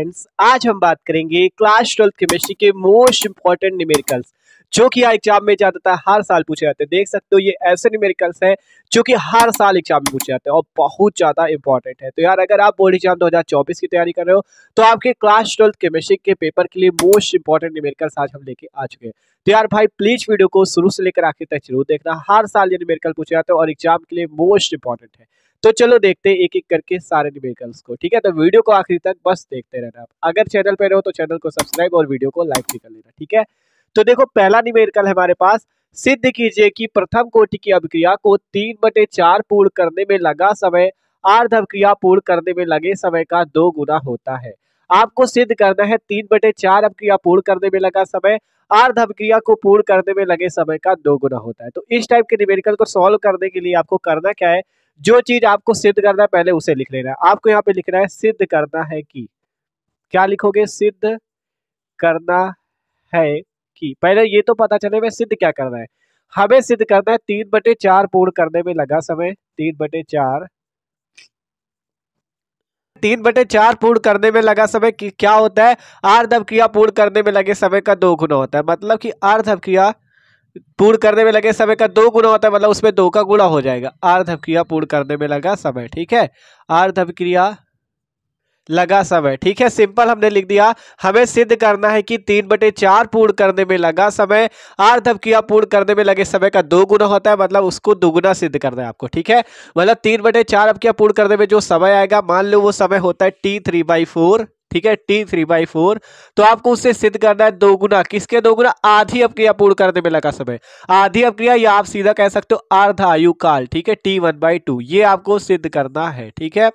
friends आज हम बात करेंगे क्लास ट्वेल्थ केमिस्ट्री के मोस्ट इंपॉर्टेंट न्यूमेरिकल्स जो कि यहाँ एग्जाम में ज्यादातर हर साल पूछे जाते हैं देख सकते हो ये ऐसे न्यूमेरिकल्स हैं जो कि हर साल एग्जाम में पूछे जाते हैं और बहुत ज्यादा इंपॉर्टेंट है तो यार अगर आप बोर्ड एग्जाम 2024 की तैयारी कर रहे हो तो आपके क्लास ट्वेल्थ केमिस्ट्री के पेपर के लिए मोस्ट इंपॉर्टेंट न्यूमेरिकल्स आज हम लेके आ चुके हैं तो यार भाई प्लीज वीडियो को शुरू से लेकर आखिर तक जरूर देखना हर साल ये न्यूमेरिकल पूछे जाते हैं और एग्जाम के लिए मोस्ट इंपॉर्टेंट है तो चलो देखते हैं एक एक करके सारे व्हीकल्स को ठीक है तो वीडियो को आखिरी तक बस देखते रहना आप अगर चैनल पर रहो तो चैनल को सब्सक्राइब और वीडियो को लाइक भी कर लेना ठीक है तो देखो पहला है हमारे पास सिद्ध कीजिए कि प्रथम कोटि की अभिक्रिया को तीन बटे चार पूर्ण करने में लगा समय अर्ध अभिक्रिया पूर्ण करने में लगे समय का दो गुना होता है आपको सिद्ध करना है तीन बटे चार अभिक्रिया पूर्ण करने में लगा समय अर्ध अभिक्रिया को पूर्ण करने में लगे समय का दो गुना होता है तो इस टाइप के निमेरिकल को सॉल्व करने के लिए आपको करना क्या है जो चीज आपको सिद्ध करना है पहले उसे लिख लेना है आपको यहाँ पे लिखना है सिद्ध करना है कि क्या लिखोगे सिद्ध करना है कि पहले ये तो पता चले मैं सिद्ध क्या करना है हमें सिद्ध करना है तीन बटे चार पूर्ण करने में लगा समय तीन बटे चार तीन बटे चार पूर्ण करने में लगा समय क्या होता है अर्धव क्रिया पूर्ण करने में लगे समय का दो गुना होता है मतलब कि अर्धव क्रिया पूर्ण करने में लगे समय का दो गुना होता है मतलब उसमें दो का गुणा हो जाएगा आर्ध क्रिया पूर्ण करने में लगा समय ठीक है आर्ध क्रिया लगा समय ठीक है सिंपल हमने लिख दिया हमें सिद्ध करना है कि तीन बटे चार पूर्ण करने में लगा समय आर्ध क्रिया पूर्ण करने में लगे समय का दो गुना होता है मतलब उसको दुगुना सिद्ध करना है आपको ठीक है मतलब तीन बटे चार अब क्या पूर्ण करने में जो समय आएगा मान लो वो समय होता है टी थ्री बाई फोर ठीक है टी थ्री बाई फोर तो आपको उससे सिद्ध करना है दोगुना किसके दोगुना आधी अपक्रिया पूर्ण करने में लगा समय आधी अपक्रिया या आप सीधा कह सकते हो अर्ध आयु काल ठीक है टी वन बाई टू ये आपको सिद्ध करना है ठीक है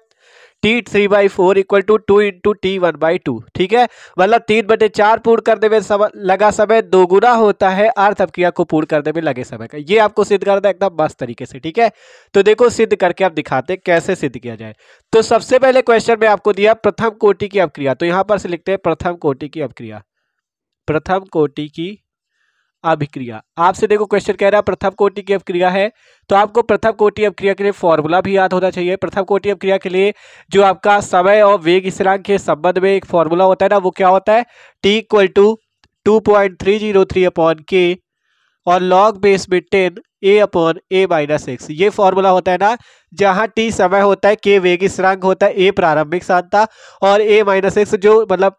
T three by four equal to two into T one by two ठीक है मतलब तीन बटे चार पूर्ण करने में समय लगा समय दो गुना होता है अर्थ अपक्रिया को पूर्ण करने में लगे समय का ये आपको सिद्ध करना एकदम मस्त तरीके से ठीक है तो देखो सिद्ध करके आप दिखाते कैसे सिद्ध किया जाए तो सबसे पहले क्वेश्चन में आपको दिया प्रथम कोटि की अपक्रिया तो यहाँ पर से लिखते हैं प्रथम कोटि की अपक्रिया प्रथम कोटि की अभिक्रिया आपसे देखो क्वेश्चन कह रहा है प्रथम कोटि की अभिक्रिया है तो आपको प्रथम कोटि अभिक्रिया के लिए फॉर्मूला भी याद होना चाहिए प्रथम कोटि अभिक्रिया के लिए जो आपका समय और वेग स्थिरांक के संबंध में एक फॉर्मूला होता है ना वो क्या होता है T equal to two point three zero three upon K और लॉग बेस में ten A upon A minus X ये फॉर्मूला होता है ना जहाँ टी समय होता है के वेग स्थिरांक होता है ए प्रारंभिक सांता और ए माइनस एक्स जो मतलब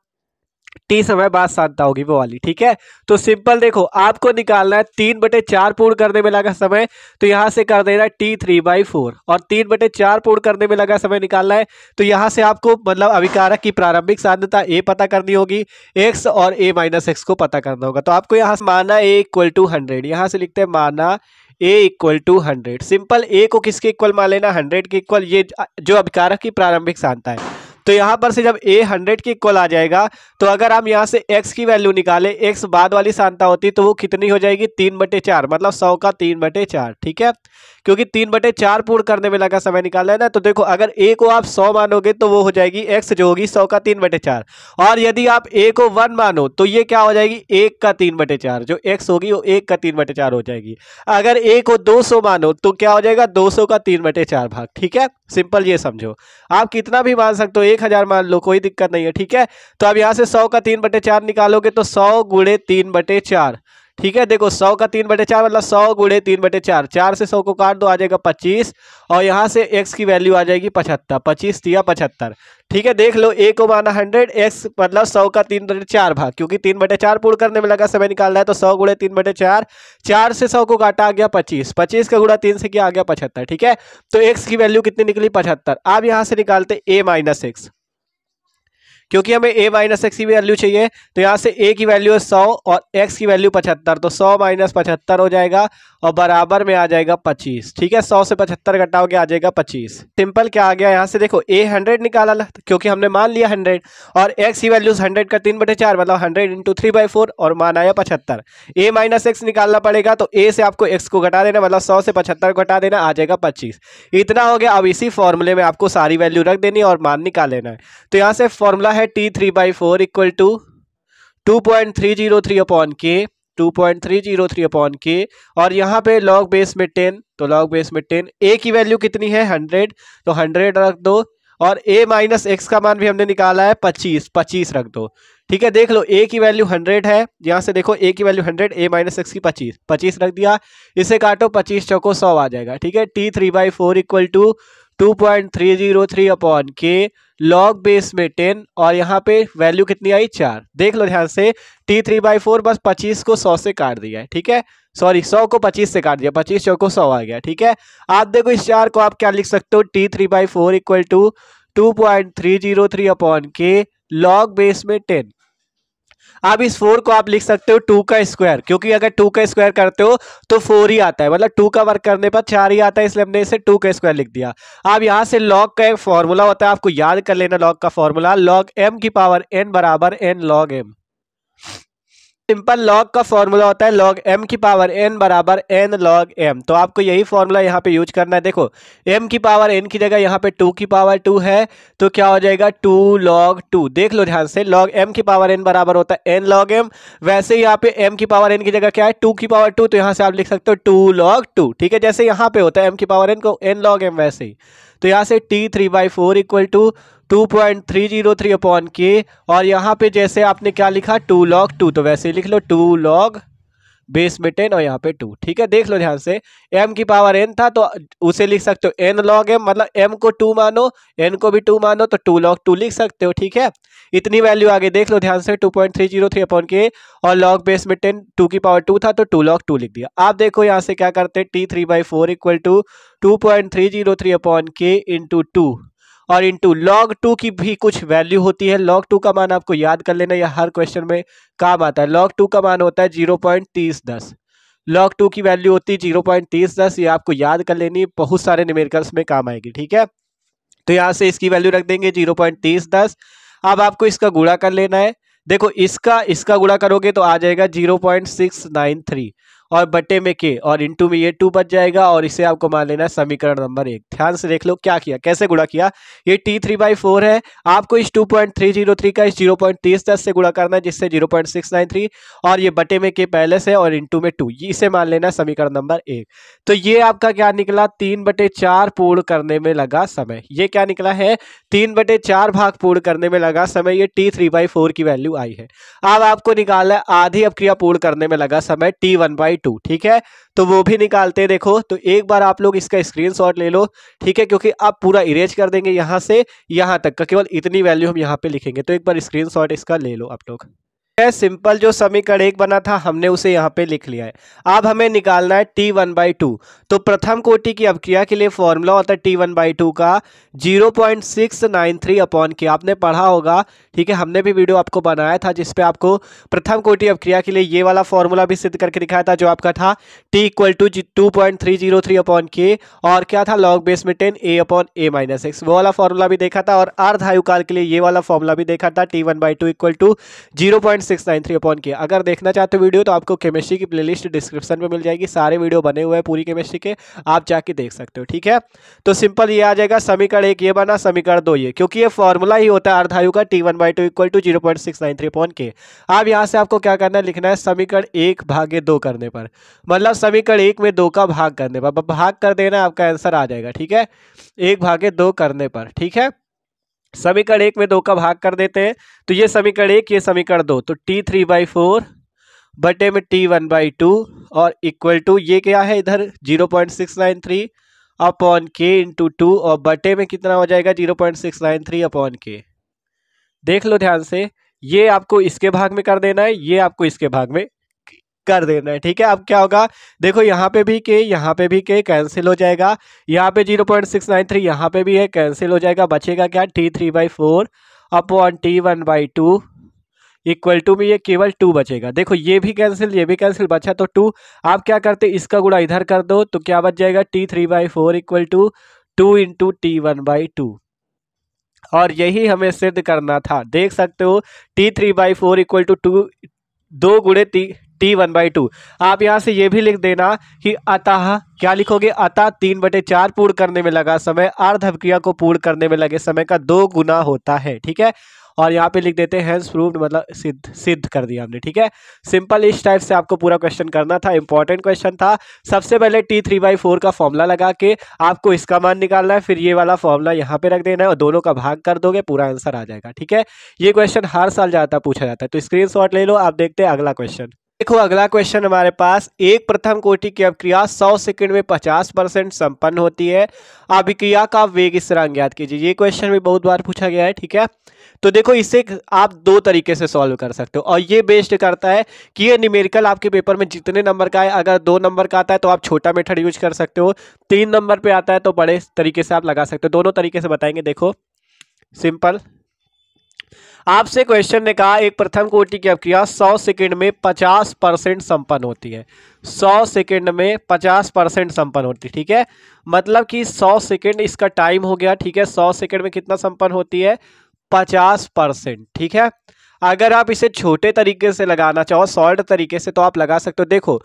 टी समय बाद शांता होगी वो वाली ठीक है तो सिंपल देखो आपको निकालना है तीन बटे चार पूर्ण करने में लगा समय तो यहाँ से कर देना टी थ्री बाई फोर और तीन बटे चार पूर्ण करने में लगा समय निकालना है तो यहाँ से आपको मतलब अभिकारक की प्रारंभिक शांतता ए पता करनी होगी एक्स और ए माइनस एक्स को पता करना होगा तो आपको यहाँ माना ए इक्वल टू हंड्रेड यहाँ से लिखते हैं माना A equal to hundred simple A को किसके इक्वल मान लेना हंड्रेड के इक्वल ये जो अभिकारक की प्रारंभिक सांता है तो यहाँ पर से जब ए हंड्रेड के इक्वल आ जाएगा तो अगर हम यहाँ से एक्स की वैल्यू निकाले एक्स बाद वाली सांता होती तो वो कितनी हो जाएगी तीन बटे चार मतलब सौ का तीन बटे चार ठीक है क्योंकि तीन बटे चार पूर्ण करने में लगा समय निकालना है ना तो देखो अगर ए को आप सौ मानोगे तो वो हो जाएगी एक्स जो होगी सौ का तीन बटे चार और यदि आप ए को वन मानो तो ये क्या हो जाएगी एक का तीन बटे चार जो एक्स होगी वो एक का तीन बटे चार हो जाएगी अगर ए को दो सौ मानो तो क्या हो जाएगा दो सौ का तीन बटे चार भाग ठीक है सिंपल ये समझो आप कितना भी मान सकते हो एक हज़ार मान लो कोई दिक्कत नहीं है ठीक है तो अब यहाँ से सौ का तीन बटे चार निकालोगे तो सौ गुड़े तीन बटे चार ठीक है देखो सौ का तीन बटे चार मतलब सौ गुड़े तीन बटे चार चार से सौ को काट दो आ जाएगा पच्चीस और यहाँ से एक्स की वैल्यू आ जाएगी पचहत्तर पच्चीस दिया पचहत्तर ठीक है देख लो ए को माना हंड्रेड एक्स मतलब सौ का तीन बटे चार भाग क्योंकि तीन बटे चार पूर्ण करने में लगा समय निकालना है तो सौ गुड़े तीन बटे चार चार से सौ को काटा आ गया पच्चीस पच्चीस का गुड़ा तीन से किया आ गया पचहत्तर ठीक है तो एक्स की वैल्यू कितनी निकली पचहत्तर आप यहाँ से निकालते ए माइनस एक्स क्योंकि हमें ए माइनस एक्स की वैल्यू चाहिए तो यहाँ से ए की वैल्यू है सौ और एक्स की वैल्यू पचहत्तर तो सौ माइनस पचहत्तर हो जाएगा और बराबर में आ जाएगा पच्चीस ठीक है सौ से पचहत्तर घटाओगे आ जाएगा पच्चीस सिंपल क्या आ गया यहाँ से देखो ए हंड्रेड निकाला क्योंकि हमने मान लिया हंड्रेड और एक्स की वैल्यूज हंड्रेड का तीन बटे चार मतलब hundred into three by four और मान आया पचहत्तर ए माइनस एक्स निकालना पड़ेगा तो ए से आपको एक्स को घटा देना मतलब सौ से पचहत्तर को घटा देना आ जाएगा पच्चीस इतना हो गया अब इसी फॉर्मूले में आपको सारी वैल्यू रख देनी और मान निकाल लेना है तो यहाँ से फॉर्मूला है T three by four equal to two point three zero three upon K two point three zero three upon K और यहाँ पे लॉग बेस में टेन तो लॉग बेस में टेन ए की वैल्यू कितनी है हंड्रेड तो हंड्रेड रख दो और ए माइनस एक्स का मान भी हमने निकाला है पच्चीस पच्चीस रख दो ठीक है देख लो ए की वैल्यू हंड्रेड है यहाँ से देखो ए की value hundred A minus X की पच्चीस पच्चीस रख दिया इसे काटो पच्चीस चौको सौ आ जाएगा ठीक है T three by four equal to two point three zero three upon K log base में टेन और यहाँ पे वैल्यू कितनी आई चार देख लो ध्यान से टी थ्री बाई फोर बस पच्चीस को सौ से काट दिया है ठीक है सॉरी सौ को पच्चीस से काट दिया पच्चीस सौ को सौ आ गया ठीक है आप देखो इस चार को आप क्या लिख सकते हो T three by four equal to two point three zero three upon K log base में टेन आप इस फोर को आप लिख सकते हो टू का स्क्वायर क्योंकि अगर टू का स्क्वायर करते हो तो फोर ही आता है मतलब टू का वर्क करने पर चार ही आता है इसलिए हमने इसे टू का स्क्वायर लिख दिया अब यहाँ से लॉग का एक फॉर्मूला होता है आपको याद कर लेना लॉग का फॉर्मूला लॉग एम की पावर एन बराबर N log M simple log का फॉर्मूला होता है लॉग एम की पावर एन बराबर एन लॉग एम तो आपको यही फॉर्मूला यहाँ पे यूज करना है देखो एम की पावर एन की जगह यहाँ पे टू की पावर टू है तो क्या हो जाएगा टू लॉग टू देख लो ध्यान से लॉग एम की पावर एन बराबर होता है एन लॉग एम वैसे यहाँ पे एम की पावर एन की जगह क्या है टू की पावर टू तो यहाँ से आप लिख सकते हो टू लॉग टू ठीक है जैसे यहाँ पे होता है एम की पावर एन को एन लॉग एम वैसे ही तो यहाँ से T three by four equal to 2.303 अपॉन के और यहाँ पे जैसे आपने क्या लिखा टू लॉग टू तो वैसे लिख लो टू लॉग बेस में टेन और यहाँ पे टू ठीक है देख लो ध्यान से एम की पावर एन था तो उसे लिख सकते हो एन लॉग एम मतलब एम को टू मानो एन को भी टू मानो तो टू लॉग टू लिख सकते हो ठीक है इतनी वैल्यू आगे देख लो ध्यान से two point three zero three upon K और लॉग बेस में टेन टू की पावर टू था तो टू लॉग टू लिख दिया आप देखो यहाँ से क्या करते हैं T three by four equal to two point three zero three upon K into two और इंटू लॉग टू की भी कुछ वैल्यू होती है लॉग टू का मान आपको याद कर लेना यह हर क्वेश्चन में काम आता है लॉग टू का मान होता है जीरो पॉइंट तीस दस लॉग टू की वैल्यू होती है जीरो पॉइंट तीस दस ये आपको याद कर लेनी बहुत सारे निमेरिकल्स में काम आएगी ठीक है तो यहाँ से इसकी वैल्यू रख देंगे जीरो पॉइंट तीस दस अब आपको इसका गुड़ा कर लेना है देखो इसका इसका गुड़ा करोगे तो आ जाएगा zero point six nine three और बटे में के और इंटू में ये टू बच जाएगा और इसे आपको मान लेना है समीकरण नंबर एक ध्यान से देख लो क्या किया कैसे गुणा किया ये टी थ्री बाई फोर है आपको इस two point three zero three का इस जीरो पॉइंट तीस दस से गुणा करना है जिससे zero point six nine three और ये बटे में के पहले से और इंटू में टू इसे मान लेना है समीकरण नंबर एक तो ये आपका क्या निकला तीन बटे चार पूर्ण करने में लगा समय ये क्या निकला है तीन बटे चार भाग पूर्ण करने में लगा समय ये टी थ्री बाई फोर की वैल्यू आई है अब आपको निकालना आधी अपक्रिया पूर्ण करने में लगा समय T one by by two ठीक है तो वो भी निकालते हैं देखो तो एक बार आप लोग इसका स्क्रीनशॉट ले लो ठीक है क्योंकि आप पूरा इरेज कर देंगे यहाँ से यहाँ तक का केवल इतनी वैल्यू हम यहाँ पे लिखेंगे तो एक बार स्क्रीनशॉट इसका ले लो आप लोग है सिंपल जो समीकरण एक बना था हमने उसे यहाँ पे लिख लिया है अब हमें निकालना है टी वन बाई टू तो प्रथम कोटि की अवक्रिया के लिए फॉर्मूला होता है टी वन बाई टू का zero point six nine three upon K आपने पढ़ा होगा ठीक है हमने भी वीडियो आपको बनाया था जिसपे आपको प्रथम कोटि अवक्रिया के लिए ये वाला फॉर्मूला भी सिद्ध करके दिखाया था जो आपका था T equal to two point three zero three upon K और क्या था लॉन्ग बेस में ten A upon A minus X वो वाला फॉर्मूला भी देखा था और अर्ध काल के लिए ये वाला फॉर्मूला भी देखा था T one by two equal to zero point six nine three upon K अगर देखना चाहते हो वीडियो तो आपको केमिस्ट्री की प्लेलिस्ट डिस्क्रिप्शन में मिल जाएगी सारे वीडियो बने हुए हैं पूरी केमिस्ट्री के आप जाके देख सकते हो ठीक है तो सिंपल ये आ जाएगा समीकरण एक ये बना समीकरण दो ये क्योंकि ये फॉर्मूला ही होता है अर्धायु का T one by two equal to zero point six nine three upon K अब यहाँ से आपको क्या करना है लिखना है समीकरण एक भागे दो करने पर मतलब समीकरण एक में दो का भाग करने पर भाग कर देना आपका आंसर आ जाएगा ठीक है एक भागे दो करने पर ठीक है समीकरण एक में दो का भाग कर देते हैं तो ये समीकरण एक ये समीकरण दो तो टी थ्री बाई फोर बटे में टी वन बाई टू और इक्वल टू ये क्या है इधर zero point six nine three upon K into two और बटे में कितना हो जाएगा zero point six nine three upon K देख लो ध्यान से ये आपको इसके भाग में कर देना है ये आपको इसके भाग में कर देना है ठीक है अब क्या होगा देखो यहाँ पे भी के यहाँ पे भी के कैंसिल हो जाएगा यहाँ पे zero point six nine three यहाँ पे भी है कैंसिल हो जाएगा बचेगा क्या T three by four upon T one by two equal to में ये केवल टू बचेगा देखो ये भी कैंसिल ये भी कैंसिल बचा तो टू आप क्या करते इसका गुड़ा इधर कर दो तो क्या बच जाएगा T three by four equal to two into T one by two और यही हमें सिद्ध करना था देख सकते हो T three by four equal to two दो गुड़े टी वन बाई टू आप यहाँ से ये भी लिख देना कि अतः क्या लिखोगे अतः तीन बटे चार पूर्ण करने में लगा समय अर्ध को पूर्ण करने में लगे समय का दो गुना होता है ठीक है और यहाँ पे लिख देते हैं प्रूव्ड मतलब सिद्ध सिद्ध कर दिया हमने ठीक है सिंपल इस टाइप से आपको पूरा क्वेश्चन करना था इंपॉर्टेंट क्वेश्चन था सबसे पहले टी थ्री बाई फोर का फॉर्मूला लगा के आपको इसका मान निकालना है फिर ये वाला फॉर्मूला यहाँ पे रख देना है और दोनों का भाग कर दोगे पूरा आंसर आ जाएगा ठीक है ये क्वेश्चन हर साल जाता पूछा जाता है तो स्क्रीन ले लो आप देखते हैं अगला क्वेश्चन देखो अगला क्वेश्चन हमारे पास एक प्रथम कोटि की अभिक्रिया 100 सेकंड में 50 परसेंट संपन्न होती है अभिक्रिया का वेग तरह ज्ञात कीजिए ये क्वेश्चन भी बहुत बार पूछा गया है ठीक है तो देखो इसे आप दो तरीके से सॉल्व कर सकते हो और ये बेस्ड करता है कि ये न्यूमेरिकल आपके पेपर में जितने नंबर का है अगर दो नंबर का आता है तो आप छोटा मेथड यूज कर सकते हो तीन नंबर पर आता है तो बड़े तरीके से आप लगा सकते हो दोनों तरीके से बताएंगे देखो सिंपल आपसे क्वेश्चन ने कहा एक प्रथम कोटि की अपक्रिया सौ सेकेंड में पचास परसेंट संपन्न होती है सौ सेकेंड में पचास परसेंट संपन्न होती है ठीक है मतलब कि सौ सेकेंड इसका टाइम हो गया ठीक है सौ सेकेंड में कितना संपन्न होती है पचास परसेंट ठीक है अगर आप इसे छोटे तरीके से लगाना चाहो सॉल्ट तरीके से तो आप लगा सकते हो देखो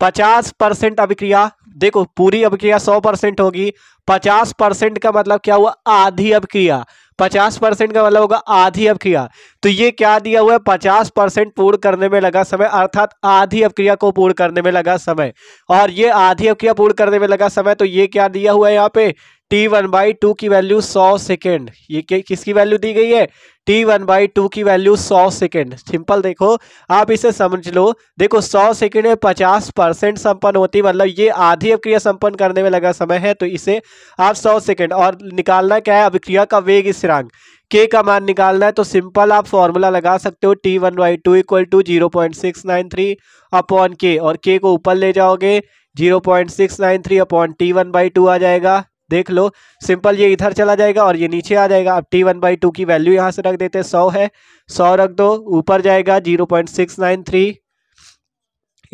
पचास परसेंट अभिक्रिया देखो पूरी अभिक्रिया सौ परसेंट होगी पचास परसेंट का मतलब क्या हुआ आधी अभिक्रिया पचास परसेंट का मतलब होगा आधी अब किया तो ये क्या दिया हुआ है पचास परसेंट पूर्ण करने में लगा समय अर्थात आधी अपक्रिया को पूर्ण करने में लगा समय और ये आधी अवक्रिया पूर्ण करने में लगा समय तो ये क्या दिया हुआ है यहाँ पे टी वन बाई टू की वैल्यू सौ सेकेंड ये किसकी वैल्यू दी गई है टी वन बाई टू की वैल्यू सौ सेकेंड सिंपल देखो आप इसे समझ लो देखो सौ सेकेंड में पचास परसेंट संपन्न होती मतलब ये आधी अभिक्रिया संपन्न करने में लगा समय है तो इसे आप सौ सेकेंड और निकालना क्या है अभिक्रिया का वेग स्थिरांक के का मान निकालना है तो सिंपल आप फॉर्मूला लगा सकते हो T one by two equal to zero point six nine three upon K और के को ऊपर ले जाओगे zero point six nine three upon T one by two आ जाएगा देख लो सिंपल ये इधर चला जाएगा और ये नीचे आ जाएगा अब टी वन बाई टू की वैल्यू यहाँ से रख देते हैं सौ है सौ रख दो ऊपर जाएगा zero point six nine three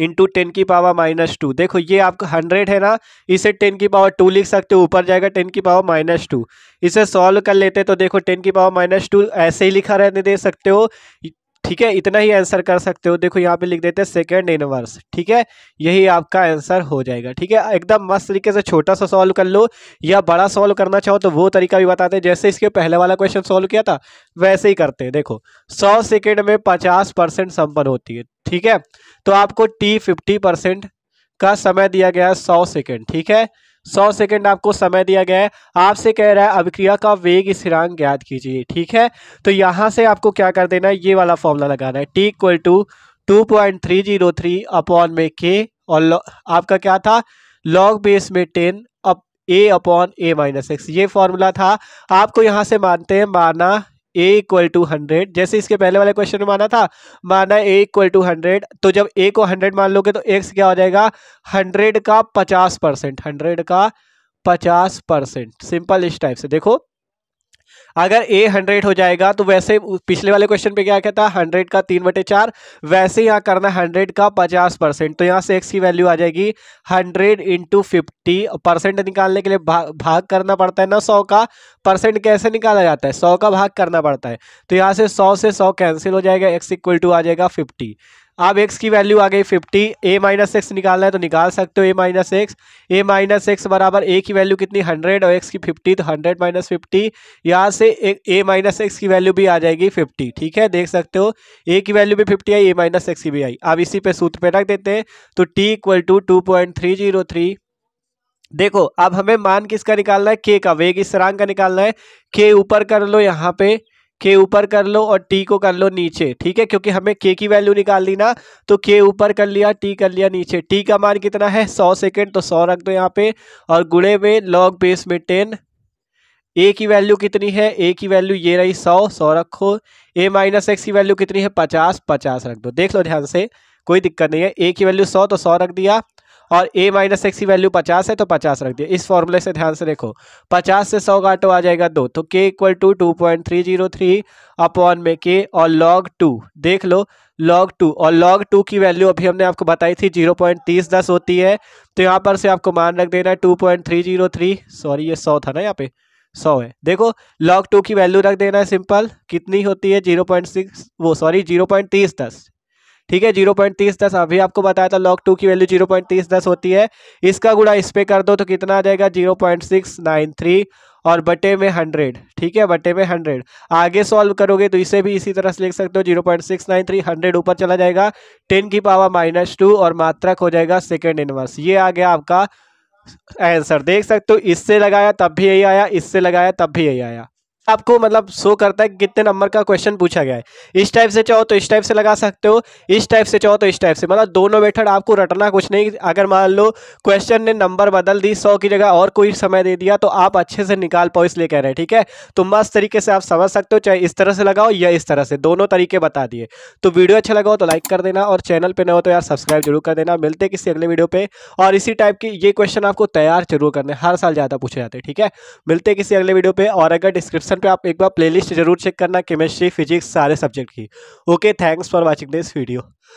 into ten की पावर माइनस टू देखो ये आपका हंड्रेड है ना इसे टेन की पावर टू लिख सकते हो ऊपर जाएगा टेन की पावर माइनस टू इसे सॉल्व कर लेते तो देखो टेन की पावर माइनस टू ऐसे ही लिखा रहने दे सकते हो ठीक है इतना ही आंसर कर सकते हो देखो यहाँ पे लिख देते हैं सेकेंड इनवर्स ठीक है यही आपका आंसर हो जाएगा ठीक है एकदम मस्त तरीके से छोटा सा सॉल्व कर लो या बड़ा सॉल्व करना चाहो तो वो तरीका भी बताते हैं जैसे इसके पहले वाला क्वेश्चन सॉल्व किया था वैसे ही करते हैं देखो सौ सेकेंड में पचास परसेंट संपन्न होती है ठीक है तो आपको टी फिफ्टी परसेंट का समय दिया गया है सौ सेकेंड ठीक है सौ सेकंड आपको समय दिया गया है आपसे कह रहा है अभिक्रिया का वेग स्थिरांक ज्ञात कीजिए ठीक है तो यहाँ से आपको क्या कर देना है ये वाला फॉर्मूला लगाना है T equal to two point three zero three upon में के और आपका क्या था लॉग बेस में ten up A upon A minus X ये फॉर्मूला था आपको यहाँ से मानते हैं माना ए इक्वल टू हंड्रेड जैसे इसके पहले वाले क्वेश्चन में माना था माना ए इक्वल टू हंड्रेड तो जब ए को हंड्रेड मान लोगे तो एक्स क्या हो जाएगा हंड्रेड का पचास परसेंट हंड्रेड का पचास परसेंट सिंपल इस टाइप से देखो अगर ए हंड्रेड हो जाएगा तो वैसे पिछले वाले क्वेश्चन पे क्या कहता है हंड्रेड का तीन बटे चार वैसे यहाँ करना है हंड्रेड का पचास परसेंट तो यहाँ से एक्स की वैल्यू आ जाएगी हंड्रेड इंटू फिफ्टी परसेंट निकालने के लिए भा, भाग करना पड़ता है ना सौ का परसेंट कैसे निकाला जाता है सौ का भाग करना पड़ता है तो यहाँ से सौ से सौ कैंसिल हो जाएगा एक्स इक्वल टू आ जाएगा फिफ्टी अब एक्स की वैल्यू आ गई फिफ्टी ए माइनस एक्स निकालना है तो निकाल सकते हो A minus X A minus X बराबर ए की वैल्यू कितनी हंड्रेड और एक्स की फिफ्टी तो हंड्रेड माइनस फिफ्टी यहाँ से ए माइनस एक्स की वैल्यू भी आ जाएगी फिफ्टी ठीक है देख सकते हो ए की वैल्यू भी फिफ्टी आई ए माइनस एक्स की भी आई अब इसी पे सूत्र पे रख देते हैं तो T equal to two point three zero three देखो अब हमें मान किसका निकालना है के का वेग स्थिरांक का निकालना है के ऊपर कर लो यहाँ पे के ऊपर कर लो और टी को कर लो नीचे ठीक है क्योंकि हमें के की वैल्यू निकालनी ना तो के ऊपर कर लिया टी कर लिया नीचे टी का मान कितना है सौ सेकेंड तो सौ रख दो यहाँ पे और गुड़े में लॉग बेस में टेन ए की वैल्यू कितनी है ए की वैल्यू ये रही सौ सौ रखो ए माइनस एक्स की वैल्यू कितनी है पचास पचास रख दो देख लो ध्यान से कोई दिक्कत नहीं है ए की वैल्यू सौ तो सौ रख दिया और ए माइनस एक्स की वैल्यू पचास है तो पचास रख दिया इस फॉर्मूले से ध्यान से देखो पचास से सौ का ऑटो आ जाएगा दो तो K equal to two point three zero three upon में के और लॉग टू देख लो लॉग टू और लॉग टू की वैल्यू अभी हमने आपको बताई थी जीरो पॉइंट तीस दस होती है तो यहाँ पर से आपको मान रख देना है two point three zero three sorry ये सौ था ना यहाँ पे सौ है देखो लॉग टू की वैल्यू रख देना है सिंपल कितनी होती है जीरो पॉइंट सिक्स वो सॉरी जीरो पॉइंट तीस दस ठीक है जीरो पॉइंट तीस दस अभी आपको बताया था लॉग टू की वैल्यू जीरो पॉइंट तीस दस होती है इसका गुणा इस पर कर दो तो कितना आ जाएगा zero point six nine three और बटे में हंड्रेड ठीक है बटे में हंड्रेड आगे सॉल्व करोगे तो इसे भी इसी तरह से लिख सकते हो zero point six nine three hundred ऊपर चला जाएगा टेन की पावर माइनस टू और मात्रक हो जाएगा सेकेंड इनवर्स ये आ गया आपका आंसर देख सकते हो इससे लगाया तब भी यही आया इससे लगाया तब भी यही आया आपको मतलब शो करता है कि कितने नंबर का क्वेश्चन पूछा गया है इस टाइप से चाहो तो इस टाइप से लगा सकते हो इस टाइप से चाहो तो इस टाइप से मतलब दोनों मेथड आपको रटना कुछ नहीं अगर मान लो क्वेश्चन ने नंबर बदल दी सौ की जगह और कोई समय दे दिया तो आप अच्छे से निकाल पाओ इसलिए कह रहे हैं ठीक है तो मस्त तरीके से आप समझ सकते हो चाहे इस तरह से लगाओ या इस तरह से दोनों तरीके बता दिए तो वीडियो अच्छा लगाओ तो लाइक कर देना और चैनल पर न हो तो यार सब्सक्राइब जरूर कर देना मिलते किसी अगले वीडियो पर और इसी टाइप की ये क्वेश्चन आपको तैयार जरूर करने हर साल ज़्यादा पूछे जाते हैं ठीक है मिलते किसी अगले वीडियो पर और अगर डिस्क्रिप्शन डिस्क्रिप्शन पे आप एक बार प्लेलिस्ट जरूर चेक करना केमिस्ट्री फिजिक्स सारे सब्जेक्ट की okay thanks for watching this video